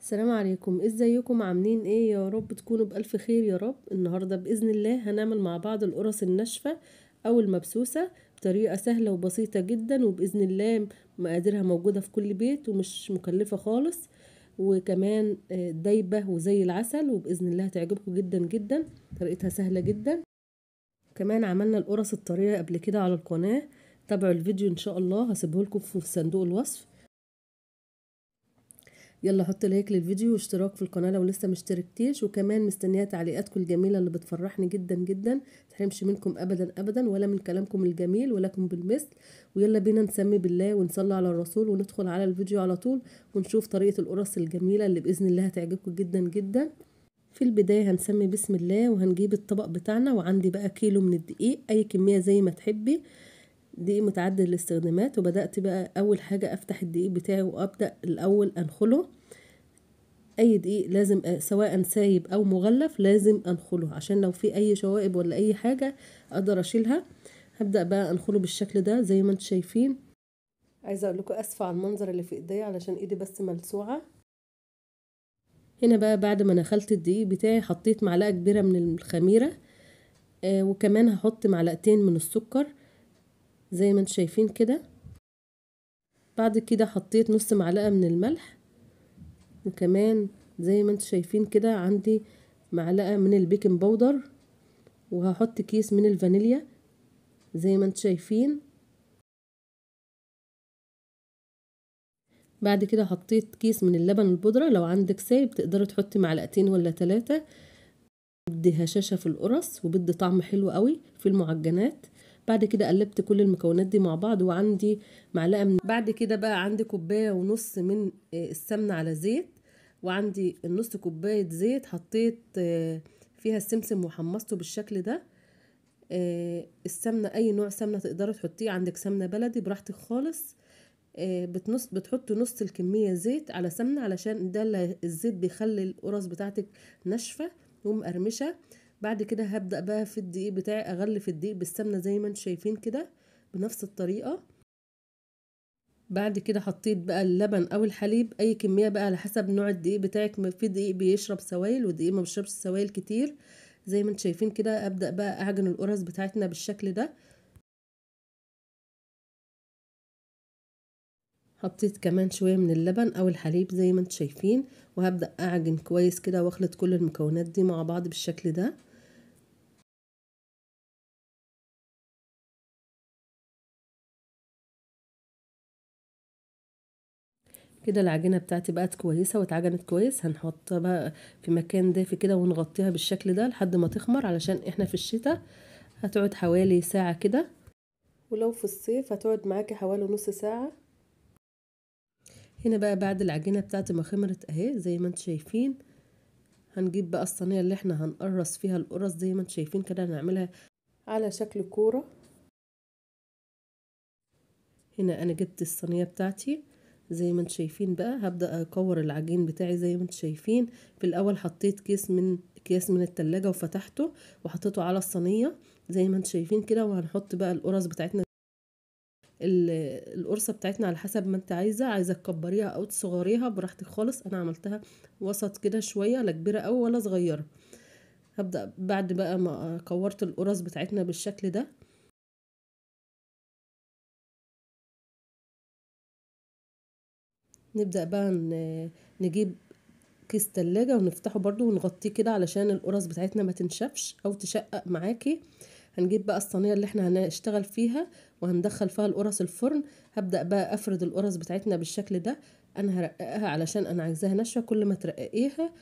السلام عليكم ازيكم عاملين ايه يا رب تكونوا بالف خير يا رب النهارده باذن الله هنعمل مع بعض القرص الناشفه او المبسوسه بطريقه سهله وبسيطه جدا وباذن الله مقاديرها موجوده في كل بيت ومش مكلفه خالص وكمان آه، دايبه وزي العسل وباذن الله هتعجبكم جدا جدا طريقتها سهله جدا كمان عملنا القرص الطريقة قبل كده على القناه تابعوا الفيديو ان شاء الله هسيبه لكم في صندوق الوصف يلا حط لايك للفيديو واشتراك في القناه لو لسه مشتركتيش وكمان مستنيه تعليقاتكم الجميله اللي بتفرحني جدا جدا متحرمش منكم ابدا ابدا ولا من كلامكم الجميل ولكم بالمثل ويلا بينا نسمي بالله ونصلي على الرسول وندخل على الفيديو على طول ونشوف طريقه القرص الجميله اللي باذن الله هتعجبكم جدا جدا في البداية هنسمي بسم الله وهنجيب الطبق بتاعنا وعندي بقى كيلو من الدقيق أي كمية زي ما تحبي دقيق متعدد الاستخدامات وبدأت بقى أول حاجة أفتح الدقيق بتاعي وأبدأ الأول أنخله أي دقيق لازم سواء سايب أو مغلف لازم أنخله عشان لو في أي شوائب ولا أي حاجة أقدر أشيلها هبدأ بقى أنخله بالشكل ده زي ما انتوا شايفين عايزة أقول لكم أسفة على المنظر اللي في إيديا علشان إيدي بس ملسوعة هنا بقى بعد ما نخلت الدقيق بتاعي حطيت معلقة كبيرة من الخميرة آه وكمان هحط معلقتين من السكر زي ما انتم شايفين كده بعد كده حطيت نص معلقة من الملح وكمان زي ما انتم شايفين كده عندي معلقة من البيكنج باودر وهحط كيس من الفانيليا زي ما انتم شايفين بعد كده حطيت كيس من اللبن البودرة لو عندك سايب تقدري تحطي معلقتين ولا ثلاثة بدي هشاشة في القرص وبدي طعم حلو قوي في المعجنات بعد كده قلبت كل المكونات دي مع بعض وعندي معلقه من بعد كده بقى عندي كوبايه ونص من آه، السمنه على زيت وعندي النص كوبايه زيت حطيت آه، فيها السمسم وحمصته بالشكل ده آه، السمنه اي نوع سمنه تقدري تحطيه عندك سمنه بلدي براحتك خالص بتنص بتحط نص الكمية زيت على سمنة علشان ده الزيت بيخلي القرص بتاعتك ناشفة ومقرمشة بعد كده هبدأ بقى في الدقيق بتاعي أغلف الدقيق بالسمنة زي ما انتوا شايفين كده بنفس الطريقة بعد كده حطيت بقى اللبن او الحليب اي كميه بقى على حسب نوع الدقيق بتاعك في دقيق بيشرب سوائل ودقيق ما بيشربش سوائل كتير زي ما انتم شايفين كده ابدا بقى اعجن القرص بتاعتنا بالشكل ده حطيت كمان شويه من اللبن او الحليب زي ما انتم شايفين وهبدا اعجن كويس كده واخلط كل المكونات دي مع بعض بالشكل ده كده العجينه بتاعتي بقت كويسه واتعجنت كويس هنحطها بقى في مكان دافي كده ونغطيها بالشكل ده لحد ما تخمر علشان احنا في الشتاء هتقعد حوالي ساعه كده ولو في الصيف هتقعد معاكي حوالي نص ساعه هنا بقى بعد العجينه بتاعتي ما خمرت اهي زي ما انتم شايفين هنجيب بقى الصينيه اللي احنا هنقرص فيها القرص زي ما انتم شايفين كده هنعملها على شكل كوره هنا انا جبت الصينيه بتاعتي زي ما انتم شايفين بقى هبدا اكور العجين بتاعي زي ما انتم شايفين في الاول حطيت كيس من كيس من التلاجة وفتحته وحطيته على الصينيه زي ما انتم شايفين كده وهنحط بقى القرص بتاعتنا القرصة بتاعتنا على حسب ما انت عايزة عايزة تكبريها او تصغريها براحتك خالص انا عملتها وسط كده شوية لا كبيرة او ولا صغيرة هبدأ بعد بقى ما كورت القرص بتاعتنا بالشكل ده نبدأ بقى نجيب كيس تلاجة ونفتحه برضو ونغطيه كده علشان القرص بتاعتنا ما تنشفش او تشقق معاكي هنجيب بقى الصينيه اللي احنا هنشتغل فيها وهندخل فيها القرص الفرن هبدا بقى افرد القرص بتاعتنا بالشكل ده انا هرققها علشان انا عايزاها ناشفه كل ما ترققيها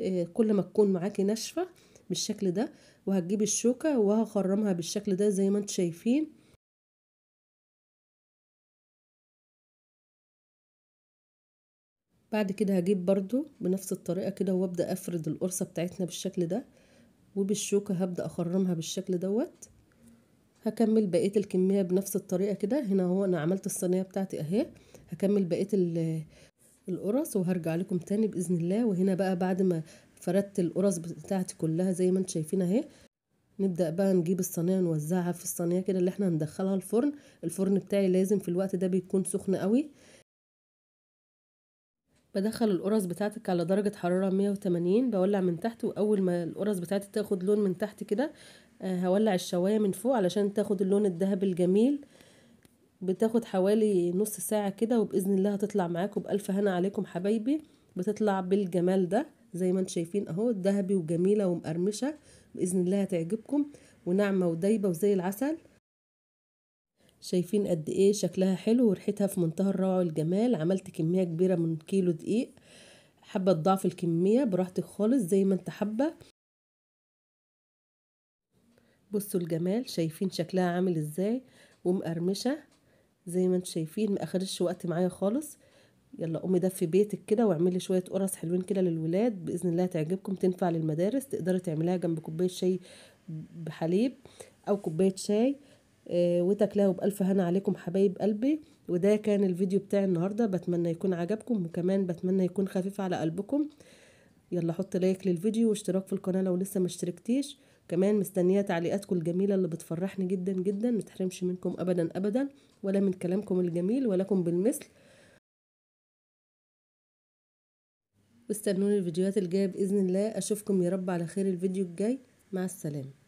آه، كل ما تكون معاكي ناشفه بالشكل ده وهتجيب الشوكه وهخرمها بالشكل ده زي ما انتم شايفين بعد كده هجيب برضو بنفس الطريقة كده وابدأ افرد القرصة بتاعتنا بالشكل ده وبالشوكة هبدأ اخرمها بالشكل دوت هكمل بقية الكمية بنفس الطريقة كده هنا هو انا عملت الصينية بتاعتي اهي هكمل بقية القرص وهرجع لكم تاني بإذن الله وهنا بقى بعد ما فردت القرص بتاعتي كلها زي ما انت شايفين اهي نبدأ بقى نجيب الصينية نوزعها في الصينية كده اللي احنا هندخلها الفرن الفرن بتاعي لازم في الوقت ده بيكون سخن قوي بدخل القرص بتاعتك على درجة حرارة 180 بولع من تحت واول ما القرص بتاعتي تاخد لون من تحت كده آه، هولع الشواية من فوق علشان تاخد اللون الذهبي الجميل بتاخد حوالي نص ساعة كده وبإذن الله هتطلع معاكم بألف هنا عليكم حبايبي بتطلع بالجمال ده زي ما انت شايفين اهو ذهبي وجميلة ومقرمشة بإذن الله هتعجبكم وناعمة ودايبة وزي العسل شايفين قد ايه شكلها حلو وريحتها في منتهى الروعه والجمال عملت كميه كبيره من كيلو دقيق حابه تضاعف الكميه براحتك خالص زي ما انت حابه بصوا الجمال شايفين شكلها عامل ازاي ومقرمشه زي ما انتم شايفين ما اخدش وقت معايا خالص يلا قومي دفي بيتك كده واعملي شويه قرص حلوين كده للولاد باذن الله تعجبكم تنفع للمدارس تقدري تعمليها جنب كوبايه شاي بحليب او كوبايه شاي آه، له بألف هنا عليكم حبايب قلبي وده كان الفيديو بتاع النهارده بتمنى يكون عجبكم وكمان بتمنى يكون خفيف على قلبكم يلا حط لايك للفيديو واشتراك في القناه لو لسه ما اشتركتيش كمان مستنيه تعليقاتكم الجميله اللي بتفرحني جدا جدا متحرمش منكم ابدا ابدا ولا من كلامكم الجميل ولكم بالمثل واستنوني الفيديوهات الجايه باذن الله اشوفكم يا رب على خير الفيديو الجاي مع السلامه